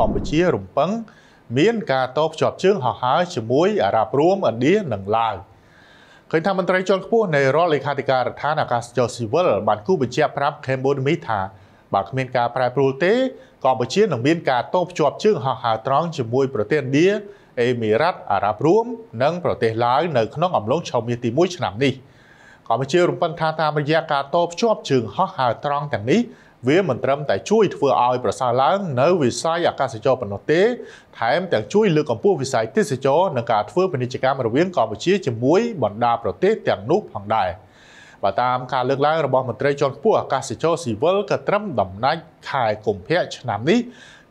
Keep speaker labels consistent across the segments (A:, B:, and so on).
A: កម្ពុជារំពឹងមានការតបភ្ជាប់ជើងហោះហើរជាមួយអារ៉ាប់រួមឥណ្ឌានិងឡាវឃើញថាមន្ត្រីជាន់ខ្ពស់នៃរដ្ឋលេខាធិការដ្ឋានអាកាសចរស៊ីវិលបានគូបញ្ជាប្រាប់ Cambodia ថាបើគ្មានការប្រែប្រួលទេ កម្ពុជានឹងមានការតបភ្ជាប់ ជើងហោះហើរត្រង់ជាមួយប្រទេសឥណ្ឌាអេមីរ៉ាត់អារ៉ាប់រួម និងប្រទេសឡាវនៅក្នុងអំឡុងឆមាសទី1ឆ្នាំនេះកម្ពុជា រំពឹងថាតាមរយៈការតបភ្ជាប់ជើងហោះហើរត្រង់ទាំងនេះវាមិនត្រឹមតែជួយធ្វើឲ្យប្រសើរឡើងនៅវិស័យអាកាសចរប៉ុណ្ណោះទេ ថែមទាំងជួយលើកកម្ពស់វិស័យទេសចរនិងការធ្វើពាណិជ្ជកម្មរវាងកម្ពុជាជាមួយ បណ្ដា ប្រទេសទាំងនោះផងដែរបើតាម ការលើកឡើងរបស់មន្ត្រីជាន់ខ្ពស់អាកាសចរស៊ីវិលក៏ត្រឹមដំណាច់ខែកុម្ភៈឆ្នាំនេះ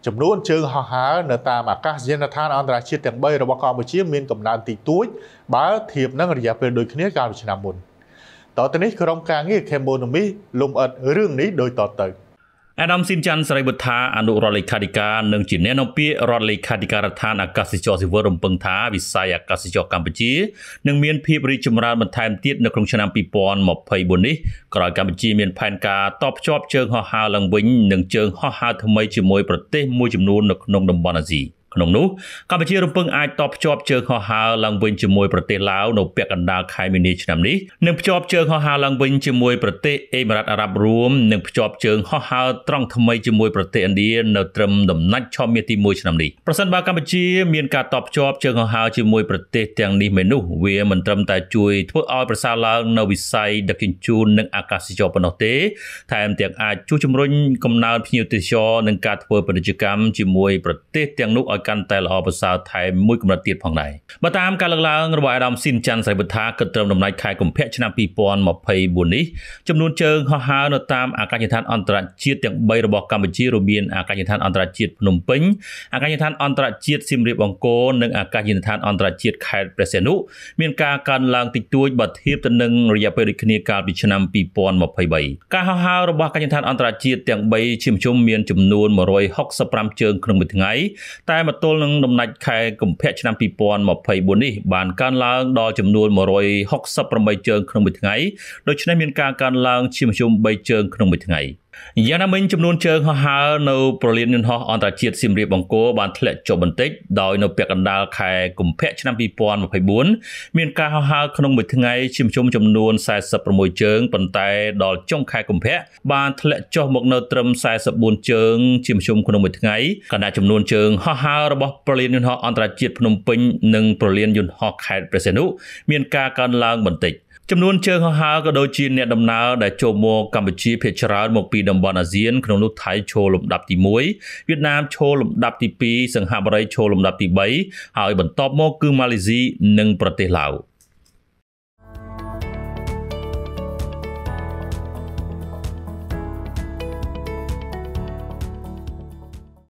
A: ចំនួនជើងហោះហើរនៅតាមអាកាសយានដ្ឋានអន្តរជាតិទាំង3របស់កម្ពុជាមានកំណើនតិចតួចបើធៀបនឹងរយៈពេលដូចគ្នាកាលពីឆ្នាំមុន។តទៅនេះក្រុមការងារ Cambonomy លំអិតរឿងនេះដូចតទៅ
B: អាដាមស៊ីនចាន់សរីវុធាអនុរដ្ឋលេខាធិការនិងជាអ្នកនាំពាក្យរដ្ឋលេខាធិការដ្ឋានអាកាសចរសិវិលរំពឹងថាវិស័យអាកាសចរកម្ពុជានឹងមានភាពរីកចម្រើនបន្ថែមទៀតនៅក្នុងឆ្នាំ2024នេះក្រោយកម្ពុជាមានផែនការតបភ្ជាប់ជើងហោះហើរឡើងវិញនិងជើងហោះហើរថ្មីជាមួយប្រទេសមួយចំនួននៅក្នុងតំបន់អាស៊ី។ក្នុងនោះកម្ពុជារំពឹងអាចតបភ្ជាប់ជើងហោះហើរឡើងវិញជាមួយប្រទេសឡាវនៅពាក់កណ្ដាលខែមីនាឆ្នាំនេះនិងភ្ជាប់ជើងហោះហើរឡើងវិញជាមួយប្រទេសអេមីរ៉ាតអារ៉ាប់រួមនិងភ្ជាប់ជើងហោះហើរត្រង់ថ្មីជាមួយប្រទេសឥណ្ឌានៅត្រឹមដំណាច់ឆមាសទី1ឆ្នាំនេះប្រសិនបើកម្ពុជាមានការតបភ្ជាប់ជើងហោះហើរជាមួយប្រទេសទាំងនេះមេនោះវាមិនត្រឹមតែជួយ ធ្វើឲ្យប្រសើរឡើងនៅវិស័យដឹកជញ្ជូននិងអាកាសចរប៉ុណ្ណោះទេ ថែមទាំងអាចជួយជំរុញកំណើនភ្ញៀវទេសចរនិងការធ្វើពាណិជ្ជកម្មជាមួយប្រទេសទាំងនោះឲ្យកាន់តែល្អប្រសើរថែមមួយកម្រិតទៀតផងដែរបើតាមការលើកឡើងរបស់អាដាមស៊ីនចាន់សៃវុធាគិតត្រឹមដំណាច់ខែកុម្ភៈឆ្នាំ2024នេះចំនួនជើងហោះហើរនៅតាមអាកាសយដ្ឋានអន្តរជាតិទាំង3របស់កម្ពុជារួមមានអាកាសយដ្ឋានអន្តរជាតិភ្នំពេញអាកាសយដ្ឋានអន្តរជាតិសៀមរាបអង្គរនិងអាកាសយដ្ឋានអន្តរជាតិខេត្តព្រះសីហនុមានការកើនឡើងតិចតួចបើធៀបទៅនឹងរយៈពេលដូចគ្នាកាលពីឆ្នាំ2023ការហោះហើររបស់អាកាសយដ្ឋានអន្តរជាតិទាំង3ជាមជ្ឈមមានចំនួន165ជើងក្នុងមួយថ្ងៃតែមមកទល់នឹងដំណាច់ខែកុម្ភៈឆ្នាំ2024នេះ បានកើនឡើងដល់ចំនួន168ជើងក្នុងមួយថ្ងៃដូច្នេះមានការកើនឡើងជាមធ្យម3ជើងក្នុងមួយថ្ងៃ។យ៉ាងណាមិញចំនួនជើងហោះហើរនៅប្រលានយន្តហោះអន្តរជាតិសៀមរាបបង្គោបានធ្លាក់ចុះបន្តិចដោយនៅពាក់កណ្ដាលខែកុម្ភៈឆ្នាំ2024មានការហោះហើរក្នុងមួយថ្ងៃជាមធ្យមចំនួន46ជើងប៉ុន្តែដល់ចុងខែកុម្ភៈបានធ្លាក់ចុះមកនៅត្រឹម44ជើងជាមធ្យមក្នុងមួយថ្ងៃខណៈចំនួនជើងហោះហើររបស់ប្រលានយន្តហោះអន្តរជាតិភ្នំពេញនិងប្រលានយន្តហោះខេត្តព្រះសីហនុមានការកើនឡើងបន្តិច។ចំនួនជើងហោះហើរក៏ដូចជាអ្នកដំណើរដែលចូលមកកម្ពុជាភាគច្រើនមកពីតំបន់អាស៊ានក្នុងនោះថៃឈរលំដាប់ទី1វៀតណាមឈរលំដាប់ទី2សិង្ហបុរីឈរលំដាប់ទី3ហើយបន្ទាប់មកគឺម៉ាឡេស៊ីនិងប្រទេសឡាវ។